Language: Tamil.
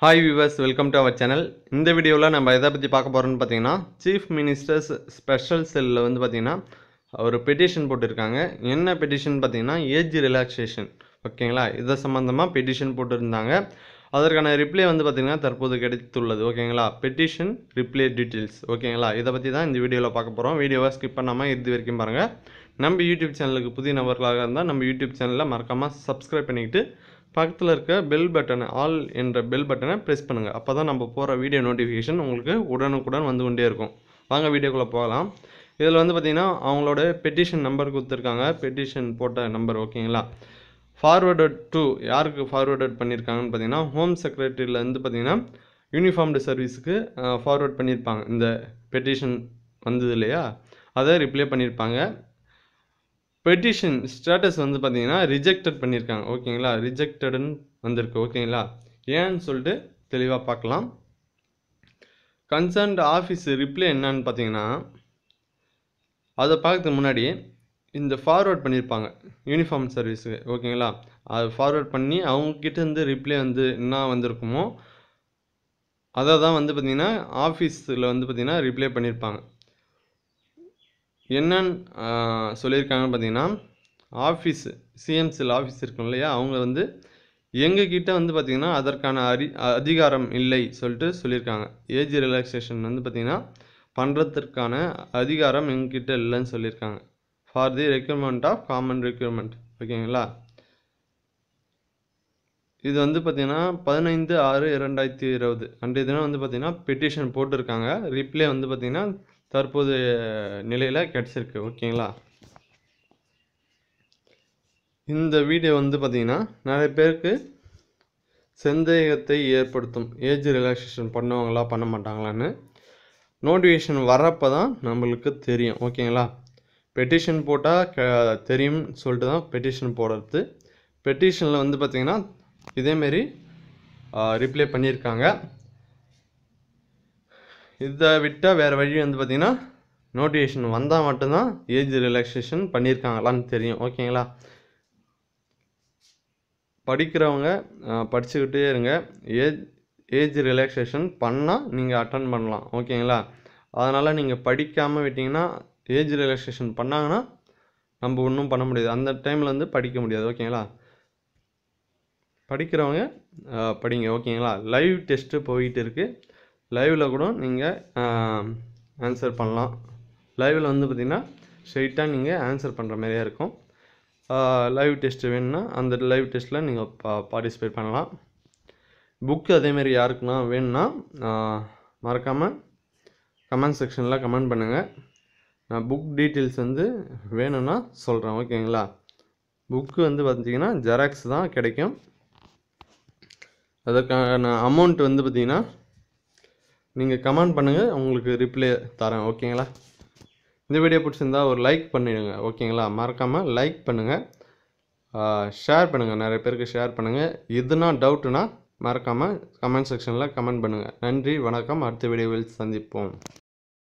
hi viewers welcome to our channel இந்த வீடியோவில் நம்ம எதை பற்றி பார்க்க போகிறோன்னு பார்த்தீங்கன்னா சீஃப் மினிஸ்டர்ஸ் ஸ்பெஷல் செல்லில் வந்து பார்த்திங்கன்னா ஒரு பெட்டிஷன் போட்டிருக்காங்க என்ன பெட்டிஷன் பார்த்தீங்கன்னா ஏஜ் ரிலாக்ஸேஷன் ஓகேங்களா இதை சம்மந்தமாக பெட்டிஷன் போட்டிருந்தாங்க அதற்கான ரிப்ளை வந்து பார்த்திங்கன்னா தற்போது கிடைத்துள்ளது ஓகேங்களா பெட்டிஷன் ரிப்ளை டீட்டெயில்ஸ் ஓகேங்களா இதை பற்றி தான் இந்த வீடியோவில் பார்க்க போகிறோம் வீடியோவை ஸ்கிப் பண்ணாமல் இது வரைக்கும் பாருங்கள் நம்ம யூடியூப் சேனலுக்கு புதிய நபர்களாக இருந்தால் நம்ம யூடியூப் சேனலில் மறக்காமல் சப்ஸ்கிரைப் பண்ணிக்கிட்டு பக்கத்தில் இருக்க பெல் பட்டனை ஆல் என்ற பெல் பட்டனை ப்ரெஸ் பண்ணுங்கள் அப்போ தான் நம்ம போகிற வீடியோ நோட்டிஃபிகேஷன் உங்களுக்கு உடனுக்குடன் வந்து கொண்டே இருக்கும் வாங்க வீடியோக்குள்ளே போகலாம் இதில் வந்து பார்த்திங்கன்னா அவங்களோட பெட்டிஷன் நம்பர் கொடுத்துருக்காங்க பெட்டிஷன் போட்ட நம்பர் ஓகேங்களா ஃபார்வேர்டட் டூ யாருக்கு ஃபார்வேர்டட் பண்ணியிருக்காங்கன்னு பார்த்தீங்கன்னா ஹோம் வந்து பார்த்தீங்கன்னா யூனிஃபார்ம்டு சர்வீஸுக்கு ஃபார்வேர்ட் பண்ணியிருப்பாங்க இந்த பெட்டிஷன் வந்தது இல்லையா அதை ரிப்ளை பண்ணியிருப்பாங்க பெட்டிஷன் ஸ்டேட்டஸ் வந்து பார்த்தீங்கன்னா ரிஜெக்டட் பண்ணியிருக்காங்க ஓகேங்களா ரிஜெக்டடுன்னு வந்திருக்கு ஓகேங்களா ஏன்னு சொல்லிட்டு தெளிவாக பார்க்கலாம் கன்சர்ன்ட் ஆஃபீஸ் ரிப்ளை என்னன்னு பார்த்தீங்கன்னா அதை பார்க்கறதுக்கு முன்னாடி இந்த ஃபார்வேர்ட் பண்ணியிருப்பாங்க யூனிஃபார்ம் சர்வீஸுக்கு ஓகேங்களா அதை ஃபார்வேர்ட் பண்ணி அவங்கக்கிட்ட இருந்து ரிப்ளை வந்து என்ன வந்திருக்குமோ அதை தான் வந்து பார்த்திங்கன்னா ஆஃபீஸில் வந்து பார்த்திங்கன்னா ரிப்ளை பண்ணியிருப்பாங்க என்னன்னு சொல்லியிருக்காங்கன்னு பார்த்தீங்கன்னா ஆஃபீஸு சிஎம்சியில் ஆஃபீஸ் இருக்கும் இல்லையா அவங்க வந்து எங்ககிட்ட வந்து பார்த்திங்கன்னா அதற்கான அரி அதிகாரம் இல்லை சொல்லிட்டு சொல்லியிருக்காங்க ஏஜி ரிலாக்ஸேஷன் வந்து பார்த்திங்கன்னா பண்ணுறதுக்கான அதிகாரம் எங்ககிட்ட இல்லைன்னு சொல்லியிருக்காங்க for the requirement of common requirement ஓகேங்களா இது வந்து பார்த்திங்கன்னா பதினைந்து ஆறு இரண்டாயிரத்தி இருபது அன்றைய தினம் வந்து பார்த்திங்கன்னா பெட்டிஷன் போட்டிருக்காங்க ரிப்ளை வந்து பார்த்திங்கன்னா தற்போது நிலையில் கிடச்சிருக்கு ஓகேங்களா இந்த வீடியோ வந்து பார்த்திங்கன்னா நிறைய பேருக்கு சந்தேகத்தை ஏற்படுத்தும் ஏஜ் ரிலாக்ஸேஷன் பண்ணுவாங்களா பண்ண மாட்டாங்களான்னு நோட்டிஃபிகேஷன் வர்றப்போ தான் நம்மளுக்கு தெரியும் ஓகேங்களா பெட்டிஷன் போட்டால் க தெரியும்னு சொல்லிட்டு தான் பெட்டிஷன் போடுறது பெட்டிஷனில் வந்து பார்த்திங்கன்னா இதேமாரி ரிப்ளை பண்ணியிருக்காங்க இதை விட்டால் வேறு வழி வந்து பார்த்திங்கன்னா நோட்டிஃபிகேஷன் வந்தால் மட்டும்தான் ஏஜ் ரிலாக்ஸேஷன் பண்ணியிருக்காங்களான்னு தெரியும் ஓகேங்களா படிக்கிறவங்க படிச்சுக்கிட்டே இருங்க ஏஜ் ஏஜ் ரிலாக்ஸேஷன் பண்ணால் நீங்கள் அட்டன் பண்ணலாம் ஓகேங்களா அதனால் நீங்கள் படிக்காமல் விட்டிங்கன்னா ஏஜ் ரிலாக்ஸேஷன் பண்ணாங்கன்னா நம்ம ஒன்றும் பண்ண முடியாது அந்த டைமில் வந்து படிக்க முடியாது ஓகேங்களா படிக்கிறவங்க படிங்க ஓகேங்களா லைவ் டெஸ்ட்டு போயிட்டு இருக்குது லைவில் கூட நீங்கள் ஆன்சர் பண்ணலாம் லைவில் வந்து பார்த்திங்கன்னா ஸ்ட்ரெயிட்டாக நீங்கள் ஆன்சர் பண்ணுற மாதிரியே இருக்கும் லைவ் டெஸ்ட் வேணும்னா அந்த லைவ் டெஸ்ட்டில் நீங்கள் பா பார்ட்டிசிபேட் பண்ணலாம் புக்கு அதேமாரி யாருக்குன்னா வேணும்னா மறக்காமல் கமெண்ட் செக்ஷனில் கமெண்ட் பண்ணுங்கள் நான் புக் டீட்டெயில்ஸ் வந்து வேணும்னா சொல்கிறேன் ஓகேங்களா புக்கு வந்து பார்த்திங்கன்னா ஜெராக்ஸ் தான் கிடைக்கும் அதற்கான அமௌண்ட் வந்து பார்த்திங்கன்னா நீங்கள் கமெண்ட் பண்ணுங்கள் உங்களுக்கு ரிப்ளை தரேன் ஓகேங்களா இந்த வீடியோ பிடிச்சிருந்தா ஒரு லைக் பண்ணிடுங்க ஓகேங்களா மறக்காமல் லைக் பண்ணுங்கள் ஷேர் பண்ணுங்கள் நிறைய பேருக்கு ஷேர் பண்ணுங்கள் எதுனா டவுட்டுனா மறக்காமல் கமெண்ட் செக்ஷனில் கமெண்ட் பண்ணுங்கள் நன்றி வணக்கம் அடுத்த வீடியோவில் சந்திப்போம்